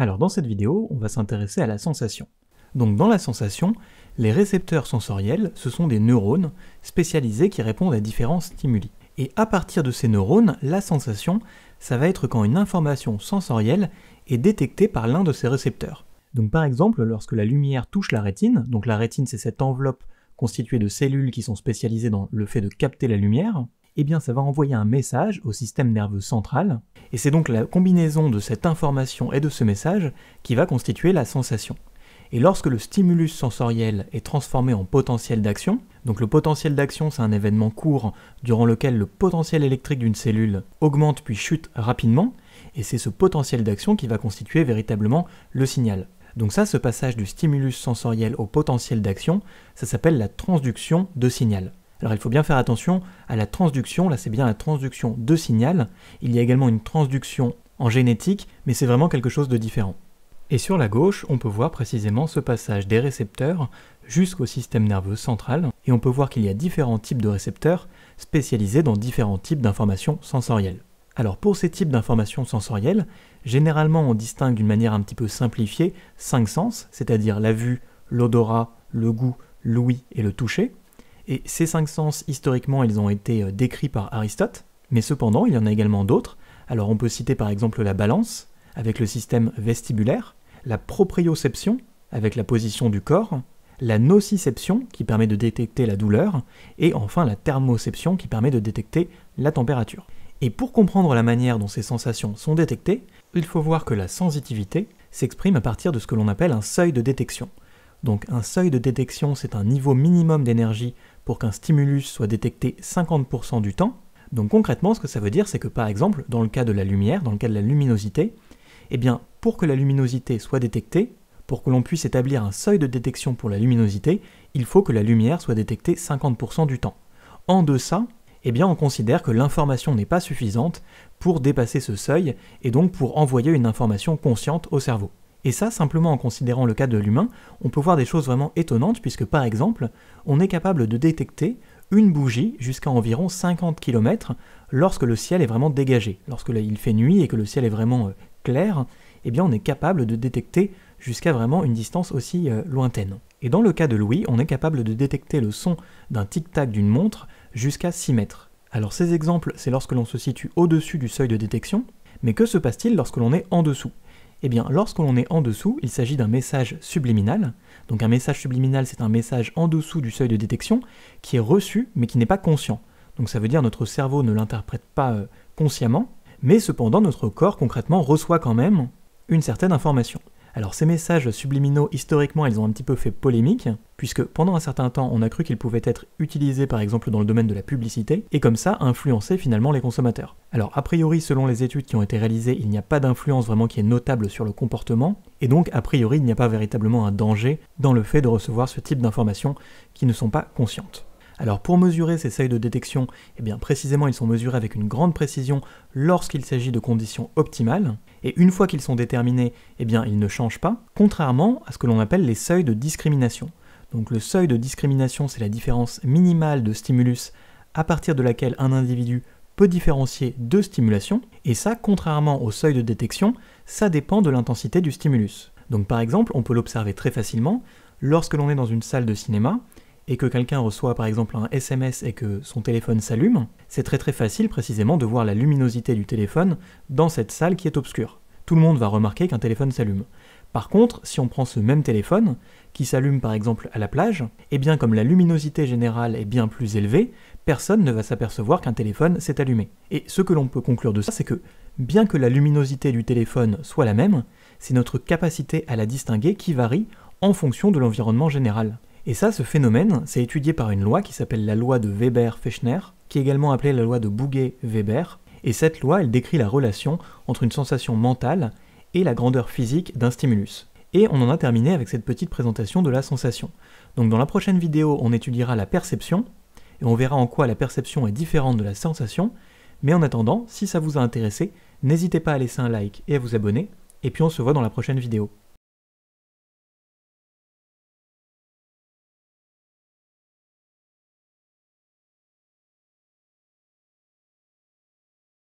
Alors dans cette vidéo, on va s'intéresser à la sensation. Donc dans la sensation, les récepteurs sensoriels, ce sont des neurones spécialisés qui répondent à différents stimuli. Et à partir de ces neurones, la sensation, ça va être quand une information sensorielle est détectée par l'un de ces récepteurs. Donc par exemple, lorsque la lumière touche la rétine, donc la rétine c'est cette enveloppe constituée de cellules qui sont spécialisées dans le fait de capter la lumière, eh bien ça va envoyer un message au système nerveux central, et c'est donc la combinaison de cette information et de ce message qui va constituer la sensation. Et lorsque le stimulus sensoriel est transformé en potentiel d'action, donc le potentiel d'action c'est un événement court durant lequel le potentiel électrique d'une cellule augmente puis chute rapidement, et c'est ce potentiel d'action qui va constituer véritablement le signal. Donc ça, ce passage du stimulus sensoriel au potentiel d'action, ça s'appelle la transduction de signal. Alors il faut bien faire attention à la transduction, là c'est bien la transduction de signal, il y a également une transduction en génétique, mais c'est vraiment quelque chose de différent. Et sur la gauche, on peut voir précisément ce passage des récepteurs jusqu'au système nerveux central, et on peut voir qu'il y a différents types de récepteurs spécialisés dans différents types d'informations sensorielles. Alors pour ces types d'informations sensorielles, généralement on distingue d'une manière un petit peu simplifiée cinq sens, c'est-à-dire la vue, l'odorat, le goût, l'ouïe et le toucher. Et ces cinq sens, historiquement, ils ont été euh, décrits par Aristote, mais cependant, il y en a également d'autres. Alors on peut citer par exemple la balance, avec le système vestibulaire, la proprioception, avec la position du corps, la nociception, qui permet de détecter la douleur, et enfin la thermoception, qui permet de détecter la température. Et pour comprendre la manière dont ces sensations sont détectées, il faut voir que la sensitivité s'exprime à partir de ce que l'on appelle un seuil de détection. Donc un seuil de détection, c'est un niveau minimum d'énergie pour qu'un stimulus soit détecté 50% du temps. Donc concrètement, ce que ça veut dire, c'est que par exemple, dans le cas de la lumière, dans le cas de la luminosité, eh bien, pour que la luminosité soit détectée, pour que l'on puisse établir un seuil de détection pour la luminosité, il faut que la lumière soit détectée 50% du temps. En deçà, eh bien, on considère que l'information n'est pas suffisante pour dépasser ce seuil et donc pour envoyer une information consciente au cerveau. Et ça, simplement en considérant le cas de l'humain, on peut voir des choses vraiment étonnantes, puisque par exemple, on est capable de détecter une bougie jusqu'à environ 50 km lorsque le ciel est vraiment dégagé. Lorsque il fait nuit et que le ciel est vraiment euh, clair, eh bien on est capable de détecter jusqu'à vraiment une distance aussi euh, lointaine. Et dans le cas de Louis, on est capable de détecter le son d'un tic-tac d'une montre jusqu'à 6 mètres. Alors ces exemples, c'est lorsque l'on se situe au-dessus du seuil de détection, mais que se passe-t-il lorsque l'on est en dessous eh bien, lorsque l'on est en dessous, il s'agit d'un message subliminal. Donc un message subliminal, c'est un message en dessous du seuil de détection qui est reçu mais qui n'est pas conscient. Donc ça veut dire notre cerveau ne l'interprète pas euh, consciemment, mais cependant notre corps concrètement reçoit quand même une certaine information. Alors ces messages subliminaux, historiquement, ils ont un petit peu fait polémique, puisque pendant un certain temps, on a cru qu'ils pouvaient être utilisés par exemple dans le domaine de la publicité, et comme ça influencer finalement les consommateurs. Alors a priori, selon les études qui ont été réalisées, il n'y a pas d'influence vraiment qui est notable sur le comportement, et donc a priori, il n'y a pas véritablement un danger dans le fait de recevoir ce type d'informations qui ne sont pas conscientes. Alors pour mesurer ces seuils de détection, eh bien précisément ils sont mesurés avec une grande précision lorsqu'il s'agit de conditions optimales, et une fois qu'ils sont déterminés, eh bien ils ne changent pas, contrairement à ce que l'on appelle les seuils de discrimination. Donc le seuil de discrimination, c'est la différence minimale de stimulus à partir de laquelle un individu peut différencier deux stimulations, et ça, contrairement au seuil de détection, ça dépend de l'intensité du stimulus. Donc par exemple, on peut l'observer très facilement, lorsque l'on est dans une salle de cinéma, et que quelqu'un reçoit par exemple un SMS et que son téléphone s'allume, c'est très très facile précisément de voir la luminosité du téléphone dans cette salle qui est obscure. Tout le monde va remarquer qu'un téléphone s'allume. Par contre, si on prend ce même téléphone, qui s'allume par exemple à la plage, et eh bien comme la luminosité générale est bien plus élevée, personne ne va s'apercevoir qu'un téléphone s'est allumé. Et ce que l'on peut conclure de ça, c'est que bien que la luminosité du téléphone soit la même, c'est notre capacité à la distinguer qui varie en fonction de l'environnement général. Et ça, ce phénomène, c'est étudié par une loi qui s'appelle la loi de Weber-Fechner, qui est également appelée la loi de Bouguer-Weber, et cette loi, elle décrit la relation entre une sensation mentale et la grandeur physique d'un stimulus. Et on en a terminé avec cette petite présentation de la sensation. Donc dans la prochaine vidéo, on étudiera la perception, et on verra en quoi la perception est différente de la sensation, mais en attendant, si ça vous a intéressé, n'hésitez pas à laisser un like et à vous abonner, et puis on se voit dans la prochaine vidéo.